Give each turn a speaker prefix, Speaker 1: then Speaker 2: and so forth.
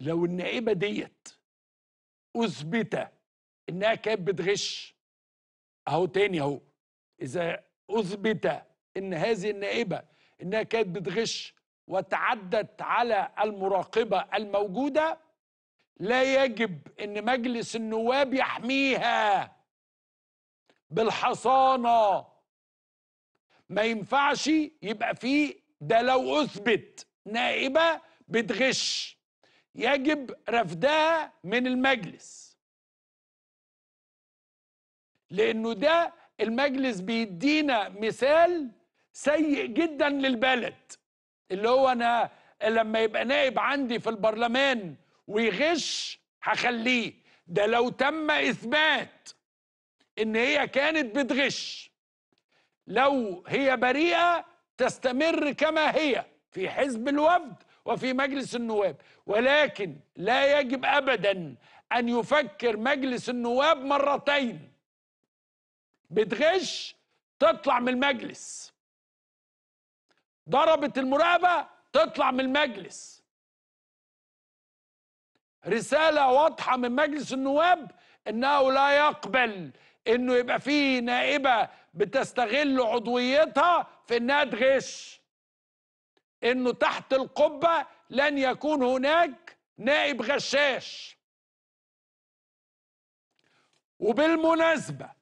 Speaker 1: لو النائبه ديت اثبت انها كانت بتغش اهو تاني اهو اذا اثبت ان هذه النائبه انها كانت بتغش وتعدت على المراقبه الموجوده لا يجب ان مجلس النواب يحميها بالحصانه ما ينفعش يبقى فيه ده لو اثبت نائبه بتغش يجب رفضها من المجلس لأنه ده المجلس بيدينا مثال سيء جدا للبلد اللي هو أنا لما يبقى نائب عندي في البرلمان ويغش هخليه ده لو تم إثبات إن هي كانت بتغش لو هي بريئة تستمر كما هي في حزب الوفد وفي مجلس النواب ولكن لا يجب ابدا ان يفكر مجلس النواب مرتين بتغش تطلع من المجلس ضربت المراقبه تطلع من المجلس رساله واضحه من مجلس النواب انه لا يقبل انه يبقى فيه نائبه بتستغل عضويتها في انها تغش انه تحت القبه لن يكون هناك نائب غشاش وبالمناسبه